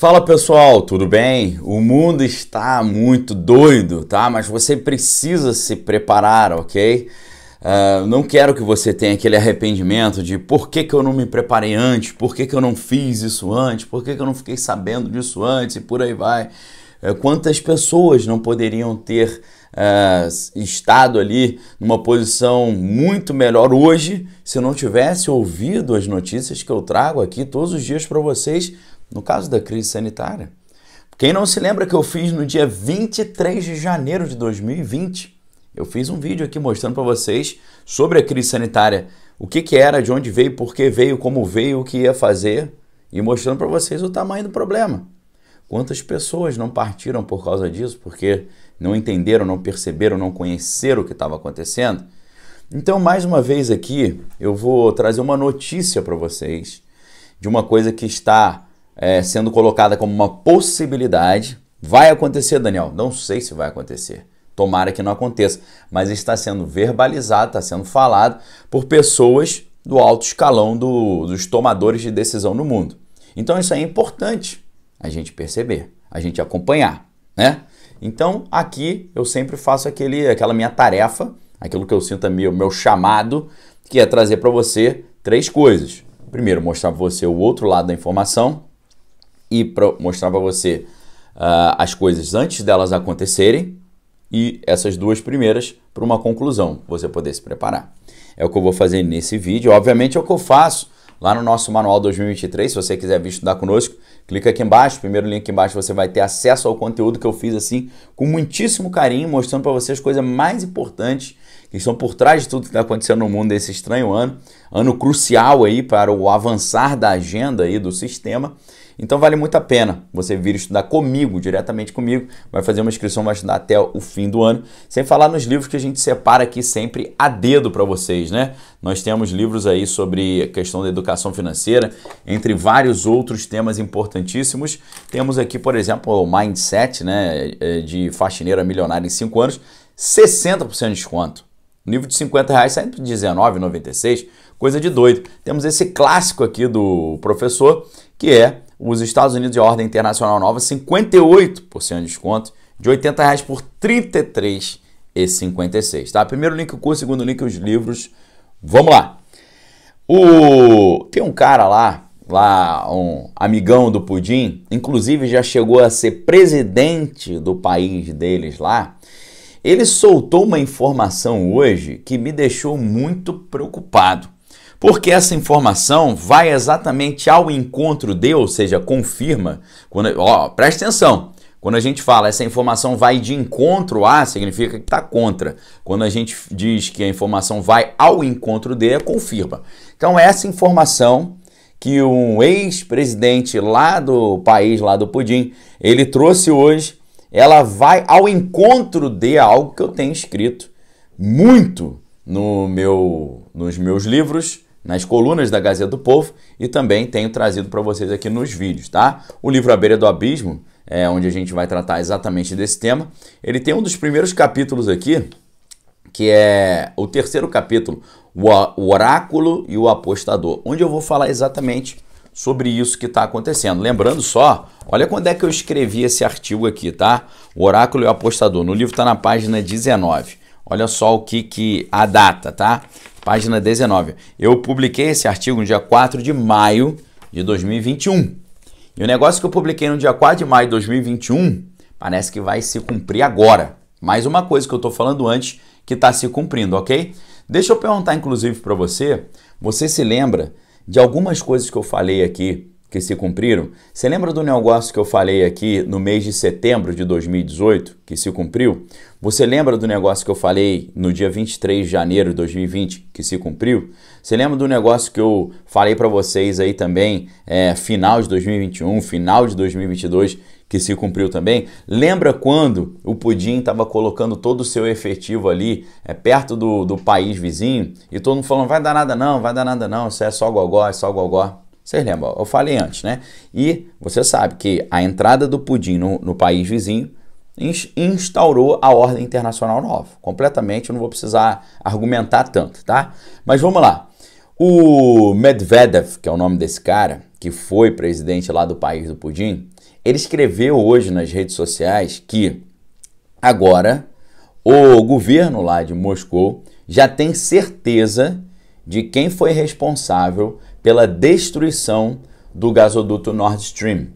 Fala pessoal, tudo bem? O mundo está muito doido, tá? Mas você precisa se preparar, ok? Uh, não quero que você tenha aquele arrependimento de por que, que eu não me preparei antes, por que, que eu não fiz isso antes, por que, que eu não fiquei sabendo disso antes e por aí vai. Eh, quantas pessoas não poderiam ter uh, estado ali numa posição muito melhor hoje se não tivesse ouvido as notícias que eu trago aqui todos os dias para vocês no caso da crise sanitária. Quem não se lembra que eu fiz no dia 23 de janeiro de 2020? Eu fiz um vídeo aqui mostrando para vocês sobre a crise sanitária, o que, que era, de onde veio, por que veio, como veio, o que ia fazer e mostrando para vocês o tamanho do problema. Quantas pessoas não partiram por causa disso, porque não entenderam, não perceberam, não conheceram o que estava acontecendo? Então, mais uma vez aqui, eu vou trazer uma notícia para vocês de uma coisa que está é, sendo colocada como uma possibilidade. Vai acontecer, Daniel? Não sei se vai acontecer. Tomara que não aconteça. Mas está sendo verbalizado, está sendo falado por pessoas do alto escalão do, dos tomadores de decisão no mundo. Então isso é importante a gente perceber, a gente acompanhar, né? Então aqui eu sempre faço aquele, aquela minha tarefa, aquilo que eu sinto é meu, meu chamado, que é trazer para você três coisas. Primeiro, mostrar para você o outro lado da informação e pra mostrar para você uh, as coisas antes delas acontecerem e essas duas primeiras para uma conclusão, você poder se preparar. É o que eu vou fazer nesse vídeo. Obviamente é o que eu faço lá no nosso manual 2023. Se você quiser vir estudar conosco, clica aqui embaixo, primeiro link aqui embaixo, você vai ter acesso ao conteúdo que eu fiz assim com muitíssimo carinho, mostrando para você as coisas mais importantes que estão por trás de tudo que está acontecendo no mundo desse estranho ano, ano crucial aí para o avançar da agenda aí do sistema. Então vale muito a pena você vir estudar comigo, diretamente comigo. Vai fazer uma inscrição, vai estudar até o fim do ano. Sem falar nos livros que a gente separa aqui sempre a dedo para vocês, né? Nós temos livros aí sobre a questão da educação financeira, entre vários outros temas importantíssimos. Temos aqui, por exemplo, o Mindset, né? É, é, de faxineira milionária em 5 anos, 60% de desconto. Nível de 50 reais saindo por 19,96, coisa de doido. Temos esse clássico aqui do professor, que é os Estados Unidos e a Ordem Internacional Nova, 58% de desconto, de R$ reais por R$ 33,56, tá? Primeiro link o curso, segundo link os livros. Vamos lá. O... Tem um cara lá, lá um amigão do Pudim, inclusive já chegou a ser presidente do país deles lá. Ele soltou uma informação hoje que me deixou muito preocupado. Porque essa informação vai exatamente ao encontro de, ou seja, confirma. Quando, ó, presta atenção. Quando a gente fala essa informação vai de encontro a, significa que está contra. Quando a gente diz que a informação vai ao encontro de, é confirma. Então, essa informação que um ex-presidente lá do país, lá do Pudim, ele trouxe hoje, ela vai ao encontro de algo que eu tenho escrito muito no meu, nos meus livros nas colunas da Gazeta do Povo e também tenho trazido para vocês aqui nos vídeos, tá? O livro A Beira do Abismo, é, onde a gente vai tratar exatamente desse tema, ele tem um dos primeiros capítulos aqui, que é o terceiro capítulo, o oráculo e o apostador, onde eu vou falar exatamente sobre isso que está acontecendo. Lembrando só, olha quando é que eu escrevi esse artigo aqui, tá? O Oráculo e o Apostador. No livro está na página 19. Olha só o que, que a data, tá? página 19. Eu publiquei esse artigo no dia 4 de maio de 2021. E o negócio que eu publiquei no dia 4 de maio de 2021 parece que vai se cumprir agora. Mais uma coisa que eu estou falando antes que está se cumprindo, ok? Deixa eu perguntar, inclusive, para você: você se lembra de algumas coisas que eu falei aqui que se cumpriram. Você lembra do negócio que eu falei aqui no mês de setembro de 2018, que se cumpriu? Você lembra do negócio que eu falei no dia 23 de janeiro de 2020, que se cumpriu? Você lembra do negócio que eu falei para vocês aí também, é, final de 2021, final de 2022, que se cumpriu também? Lembra quando o Pudim estava colocando todo o seu efetivo ali é, perto do, do país vizinho e todo mundo falando, vai dar nada não, vai dar nada não, isso é só gogó, é só gogó. Vocês lembram, eu falei antes, né? E você sabe que a entrada do pudim no, no país vizinho instaurou a ordem internacional nova. Completamente, eu não vou precisar argumentar tanto, tá? Mas vamos lá. O Medvedev, que é o nome desse cara, que foi presidente lá do país do Pudim, ele escreveu hoje nas redes sociais que agora o governo lá de Moscou já tem certeza de quem foi responsável pela destruição do gasoduto Nord Stream.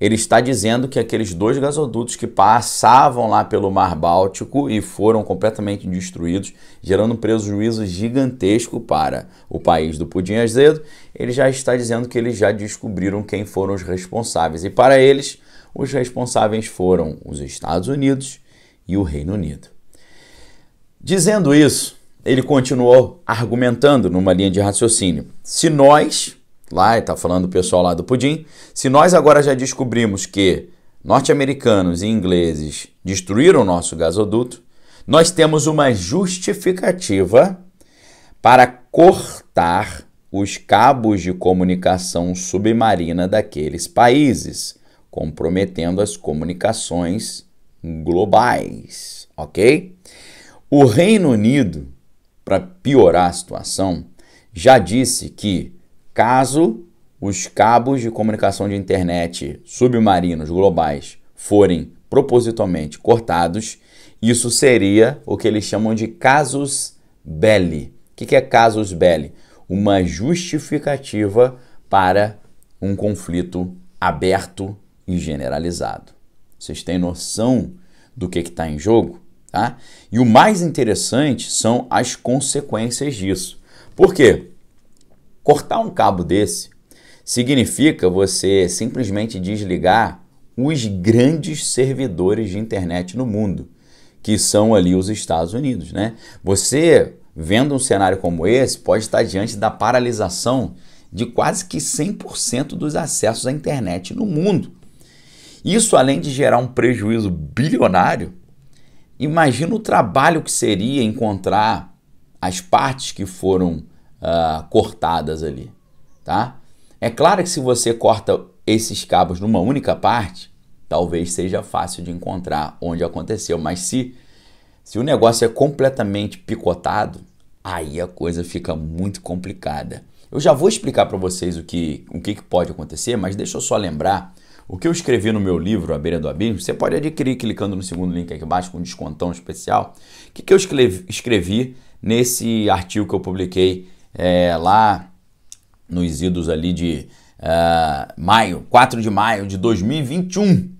Ele está dizendo que aqueles dois gasodutos que passavam lá pelo Mar Báltico e foram completamente destruídos, gerando um prejuízo gigantesco para o país do pudim azedo, ele já está dizendo que eles já descobriram quem foram os responsáveis. E para eles, os responsáveis foram os Estados Unidos e o Reino Unido. Dizendo isso, ele continuou argumentando numa linha de raciocínio. Se nós, lá está falando o pessoal lá do Pudim, se nós agora já descobrimos que norte-americanos e ingleses destruíram o nosso gasoduto, nós temos uma justificativa para cortar os cabos de comunicação submarina daqueles países, comprometendo as comunicações globais, ok? O Reino Unido para piorar a situação, já disse que caso os cabos de comunicação de internet submarinos globais forem propositalmente cortados, isso seria o que eles chamam de casus belli. O que é casus belli? Uma justificativa para um conflito aberto e generalizado. Vocês têm noção do que está em jogo? Tá? E o mais interessante são as consequências disso. Por quê? Cortar um cabo desse significa você simplesmente desligar os grandes servidores de internet no mundo, que são ali os Estados Unidos, né? Você vendo um cenário como esse pode estar diante da paralisação de quase que 100% dos acessos à internet no mundo. Isso além de gerar um prejuízo bilionário, Imagina o trabalho que seria encontrar as partes que foram uh, cortadas ali, tá? É claro que se você corta esses cabos numa única parte, talvez seja fácil de encontrar onde aconteceu, mas se, se o negócio é completamente picotado, aí a coisa fica muito complicada. Eu já vou explicar para vocês o, que, o que, que pode acontecer, mas deixa eu só lembrar o que eu escrevi no meu livro, A Beira do Abismo, você pode adquirir clicando no segundo link aqui embaixo com um descontão especial. O que, que eu escrevi nesse artigo que eu publiquei é, lá nos idos ali de uh, maio, 4 de maio de 2021.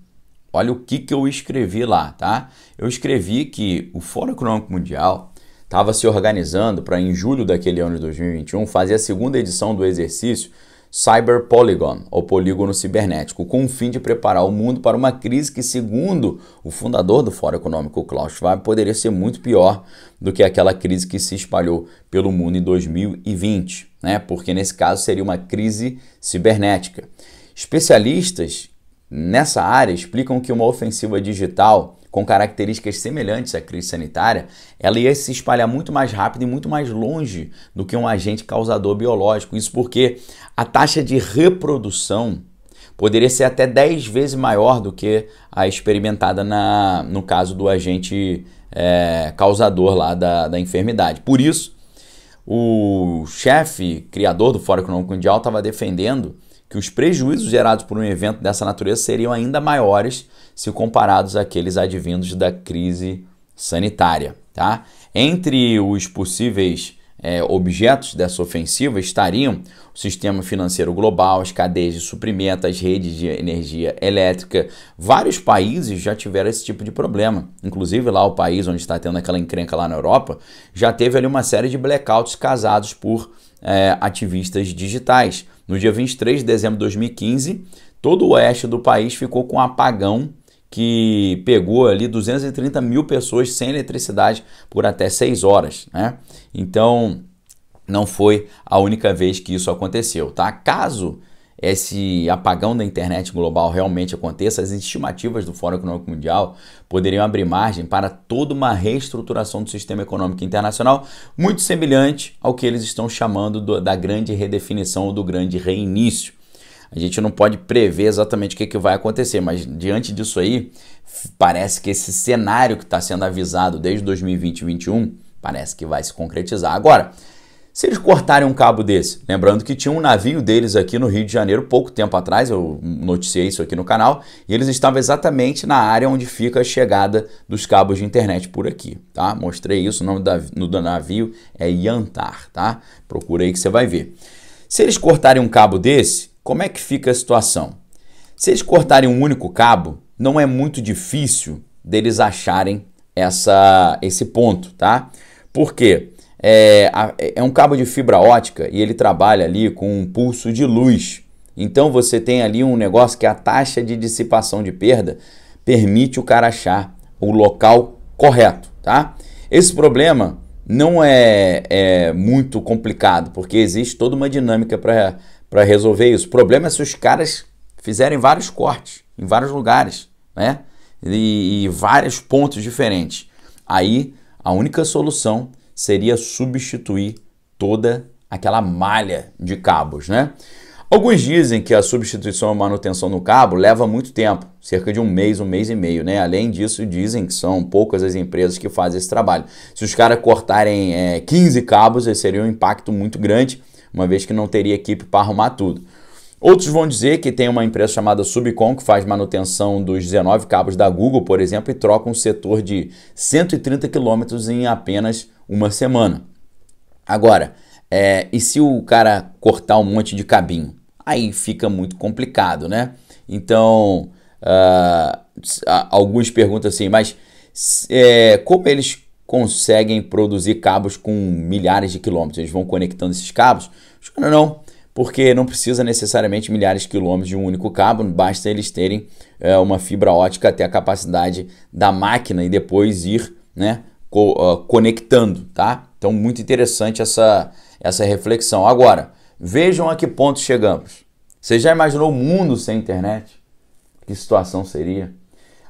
Olha o que, que eu escrevi lá, tá? Eu escrevi que o Fórum Econômico Mundial estava se organizando para, em julho daquele ano de 2021, fazer a segunda edição do exercício Cyber Polygon, ou polígono cibernético, com o fim de preparar o mundo para uma crise que, segundo o fundador do Fórum Econômico Klaus Schwab, poderia ser muito pior do que aquela crise que se espalhou pelo mundo em 2020, né? Porque nesse caso seria uma crise cibernética. Especialistas nessa área explicam que uma ofensiva digital com características semelhantes à crise sanitária, ela ia se espalhar muito mais rápido e muito mais longe do que um agente causador biológico. Isso porque a taxa de reprodução poderia ser até 10 vezes maior do que a experimentada na, no caso do agente é, causador lá da, da enfermidade. Por isso, o chefe criador do Fórum Econômico Mundial estava defendendo que os prejuízos gerados por um evento dessa natureza seriam ainda maiores se comparados àqueles advindos da crise sanitária. Tá? Entre os possíveis é, objetos dessa ofensiva estariam o sistema financeiro global, as cadeias de suprimento, as redes de energia elétrica. Vários países já tiveram esse tipo de problema. Inclusive lá o país onde está tendo aquela encrenca lá na Europa, já teve ali uma série de blackouts casados por é, ativistas digitais. No dia 23 de dezembro de 2015, todo o oeste do país ficou com apagão que pegou ali 230 mil pessoas sem eletricidade por até 6 horas, né? Então, não foi a única vez que isso aconteceu, tá? Caso esse apagão da internet global realmente aconteça, as estimativas do Fórum Econômico Mundial poderiam abrir margem para toda uma reestruturação do sistema econômico internacional, muito semelhante ao que eles estão chamando do, da grande redefinição ou do grande reinício a gente não pode prever exatamente o que, que vai acontecer, mas diante disso aí, parece que esse cenário que está sendo avisado desde 2020 e 2021 parece que vai se concretizar. Agora, se eles cortarem um cabo desse, lembrando que tinha um navio deles aqui no Rio de Janeiro pouco tempo atrás, eu noticiei isso aqui no canal, e eles estavam exatamente na área onde fica a chegada dos cabos de internet por aqui, tá? Mostrei isso, o nome do navio é Yantar, tá? Procura aí que você vai ver. Se eles cortarem um cabo desse, como é que fica a situação? Se eles cortarem um único cabo, não é muito difícil deles acharem essa, esse ponto, tá? Porque é, é um cabo de fibra ótica e ele trabalha ali com um pulso de luz. Então você tem ali um negócio que a taxa de dissipação de perda permite o cara achar o local correto, tá? Esse problema não é, é muito complicado, porque existe toda uma dinâmica para para resolver isso. O problema é se os caras fizerem vários cortes em vários lugares, né? E, e vários pontos diferentes. Aí a única solução seria substituir toda aquela malha de cabos, né? Alguns dizem que a substituição e manutenção do cabo leva muito tempo, cerca de um mês, um mês e meio, né? Além disso, dizem que são poucas as empresas que fazem esse trabalho. Se os caras cortarem é, 15 cabos, esse seria um impacto muito grande uma vez que não teria equipe para arrumar tudo. Outros vão dizer que tem uma empresa chamada Subcom que faz manutenção dos 19 cabos da Google, por exemplo, e troca um setor de 130 quilômetros em apenas uma semana. Agora, é, e se o cara cortar um monte de cabinho? Aí fica muito complicado, né? Então, uh, alguns perguntam assim, mas é, como eles conseguem produzir cabos com milhares de quilômetros. Eles vão conectando esses cabos. Os caras não, porque não precisa necessariamente milhares de quilômetros de um único cabo, basta eles terem é, uma fibra ótica até a capacidade da máquina e depois ir né, co uh, conectando. Tá? Então, muito interessante essa, essa reflexão. Agora, vejam a que ponto chegamos. Você já imaginou o mundo sem internet? Que situação seria?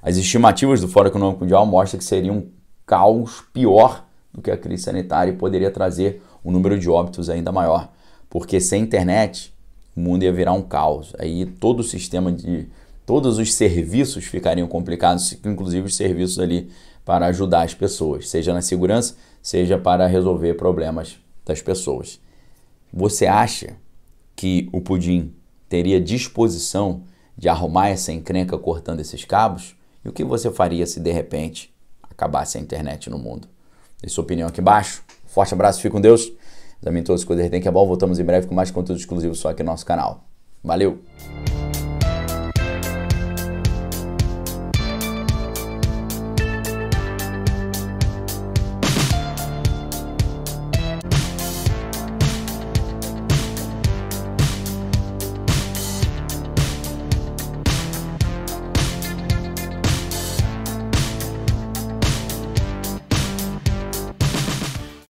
As estimativas do Fórum Econômico Mundial mostram que seriam caos pior do que a crise sanitária e poderia trazer um número de óbitos ainda maior. Porque sem internet, o mundo ia virar um caos. Aí todo o sistema de. Todos os serviços ficariam complicados, inclusive os serviços ali para ajudar as pessoas, seja na segurança, seja para resolver problemas das pessoas. Você acha que o Pudim teria disposição de arrumar essa encrenca cortando esses cabos? E o que você faria se de repente acabasse a internet no mundo. Deixe sua opinião aqui embaixo. Forte abraço, fique com Deus. Examine todas as coisas que tem que é bom. Voltamos em breve com mais conteúdo exclusivo só aqui no nosso canal. Valeu!